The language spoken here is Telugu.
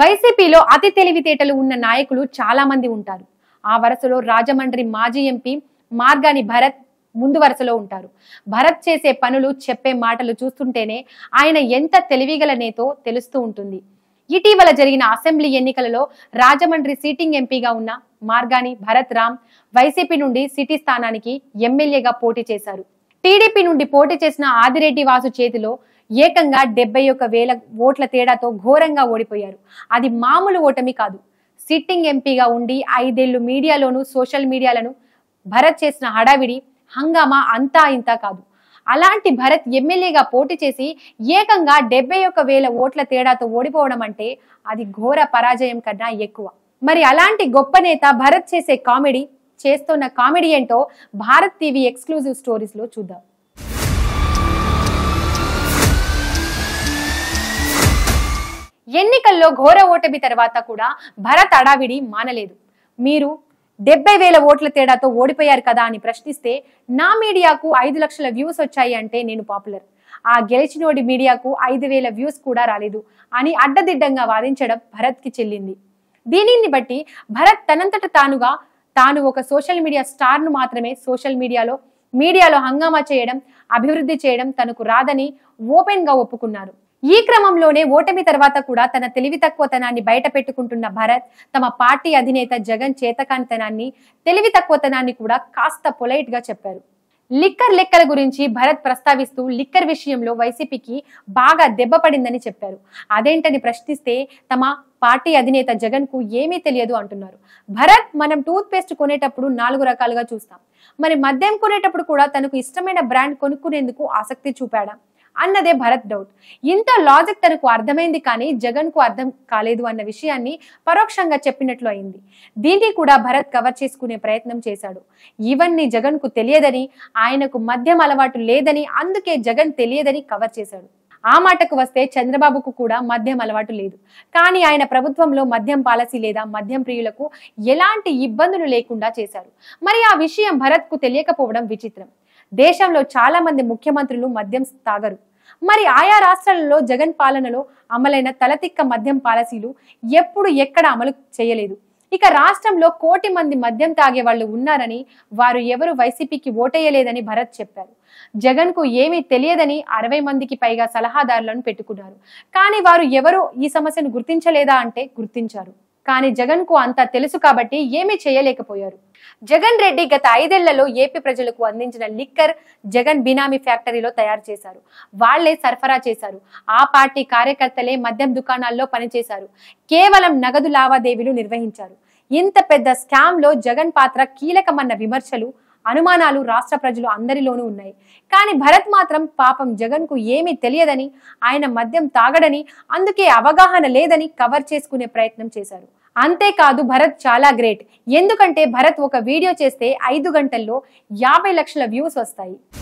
వైసీపీలో అతి తెలివితేటలు ఉన్న నాయకులు చాలా మంది ఉంటారు ఆ వరుసలో రాజమండ్రి మాజీ ఎంపీ మార్గాని భరత్ ముందు వరుసలో ఉంటారు భరత్ చేసే పనులు చెప్పే మాటలు చూస్తుంటేనే ఆయన ఎంత తెలివిగల నేతో తెలుస్తూ ఉంటుంది ఇటీవల జరిగిన అసెంబ్లీ ఎన్నికలలో రాజమండ్రి సీటింగ్ ఎంపీగా ఉన్న మార్గాని భరత్ రామ్ వైసీపీ నుండి సిటీ స్థానానికి ఎమ్మెల్యేగా పోటీ చేశారు టీడీపీ నుండి పోటీ చేసిన ఆదిరెడ్డి వాసు చేతిలో ఏకంగా డెబ్బై ఒక వేల ఓట్ల తేడాతో ఘోరంగా ఓడిపోయారు అది మామూలు ఓటమి కాదు సిట్టింగ్ ఎంపీగా ఉండి ఐదేళ్లు మీడియాలోను సోషల్ మీడియాలను భరత్ చేసిన హడావిడి హంగామా అంతా ఇంతా కాదు అలాంటి భరత్ ఎమ్మెల్యేగా పోటీ చేసి ఏకంగా డెబ్బై ఒక వేల ఓట్ల తేడాతో ఓడిపోవడం అంటే అది ఘోర పరాజయం కన్నా ఎక్కువ మరి అలాంటి గొప్ప నేత భరత్ చేసే కామెడీ చేస్తున్న కామెడీ ఏంటో భారత్ టీవీ ఎక్స్క్లూజివ్ స్టోరీస్లో చూద్దాం ఎన్నికల్లో ఘోర ఓటమి తర్వాత కూడా భరత్ అడావిడి మానలేదు మీరు డెబ్బై వేల ఓట్ల తేడాతో ఓడిపోయారు కదా అని ప్రశ్నిస్తే నా మీడియాకు ఐదు లక్షల వ్యూస్ వచ్చాయి అంటే నేను పాపులర్ ఆ గెలిచినోడి మీడియాకు ఐదు వేల వ్యూస్ కూడా రాలేదు అని అడ్డదిడ్డంగా వాదించడం భరత్ కి చెల్లింది దీనిని బట్టి భరత్ తనంతట తానుగా తాను ఒక సోషల్ మీడియా స్టార్ ను మాత్రమే సోషల్ మీడియాలో మీడియాలో హంగామా చేయడం అభివృద్ధి చేయడం తనకు రాదని ఓపెన్ గా ఒప్పుకున్నారు ఈ క్రమంలోనే ఓటమి తర్వాత కూడా తన తెలివి తక్కువతనాన్ని బయట పెట్టుకుంటున్న భరత్ తమ పార్టీ అధినేత జగన్ చేతకానితనాన్ని తెలివి తక్కువతనాన్ని కూడా కాస్త పొలైట్ గా చెప్పారు లిక్కర్ లెక్కల గురించి భరత్ ప్రస్తావిస్తూ లిక్కర్ విషయంలో వైసీపీకి బాగా దెబ్బ పడిందని చెప్పారు అదేంటని ప్రశ్నిస్తే తమ పార్టీ అధినేత జగన్ కు ఏమీ తెలియదు అంటున్నారు భరత్ మనం టూత్ పేస్ట్ కొనేటప్పుడు నాలుగు రకాలుగా చూస్తాం మరి మద్యం కొనేటప్పుడు కూడా తనకు ఇష్టమైన బ్రాండ్ కొనుక్కునేందుకు ఆసక్తి చూపాడా అన్నదే భరత్ డౌట్ ఇంత లాజిక్ తనకు అర్థమైంది కానీ జగన్ కు అర్థం కాలేదు అన్న విషయాన్ని పరోక్షంగా చెప్పినట్లు అయింది దీన్ని కూడా భరత్ కవర్ చేసుకునే ప్రయత్నం చేశాడు ఇవన్నీ జగన్ కు తెలియదని ఆయనకు మద్యం అలవాటు లేదని అందుకే జగన్ తెలియదని కవర్ చేశాడు ఆ మాటకు వస్తే చంద్రబాబుకు కూడా మద్యం అలవాటు లేదు కానీ ఆయన ప్రభుత్వంలో మద్యం పాలసీ లేదా మద్యం ప్రియులకు ఎలాంటి ఇబ్బందులు లేకుండా చేశారు మరి ఆ విషయం భరత్ కు తెలియకపోవడం విచిత్రం దేశంలో చాలా మంది ముఖ్యమంత్రులు మద్యం తాగరు మరి ఆయా రాష్ట్రాలలో జగన్ పాలనలో అమలైన తలతిక్క మద్యం పాలసీలు ఎప్పుడు ఎక్కడ అమలు చేయలేదు ఇక రాష్ట్రంలో కోటి మంది మద్యం తాగే వాళ్ళు ఉన్నారని వారు ఎవరు వైసీపీకి ఓటేయలేదని భరత్ చెప్పారు జగన్ కు ఏమీ తెలియదని అరవై మందికి పైగా సలహాదారులను పెట్టుకున్నారు కానీ వారు ఎవరు ఈ సమస్యను గుర్తించలేదా అంటే గుర్తించారు కానీ జగన్ కు అంతా తెలుసు కాబట్టి ఏమీ చేయలేకపోయారు జగన్ రెడ్డి గత ఐదేళ్లలో ఏపీ ప్రజలకు అందించిన లిక్కర్ జగన్ బినామీ ఫ్యాక్టరీలో తయారు చేశారు వాళ్లే సరఫరా చేశారు ఆ పార్టీ కార్యకర్తలే మద్యం దుకాణాల్లో పనిచేశారు కేవలం నగదు లావాదేవీలు నిర్వహించారు ఇంత పెద్ద స్కామ్ లో జగన్ పాత్ర కీలకమన్న విమర్శలు అనుమానాలు రాష్ట్ర ప్రజలు అందరిలోనూ ఉన్నాయి కానీ భరత్ మాత్రం పాపం జగన్కు ఏమీ తెలియదని ఆయన మద్యం తాగడని అందుకే అవగాహన లేదని కవర్ చేసుకునే ప్రయత్నం చేశారు అంతేకాదు భరత్ చాలా గ్రేట్ ఎందుకంటే భరత్ ఒక వీడియో చేస్తే ఐదు గంటల్లో యాభై లక్షల వ్యూస్ వస్తాయి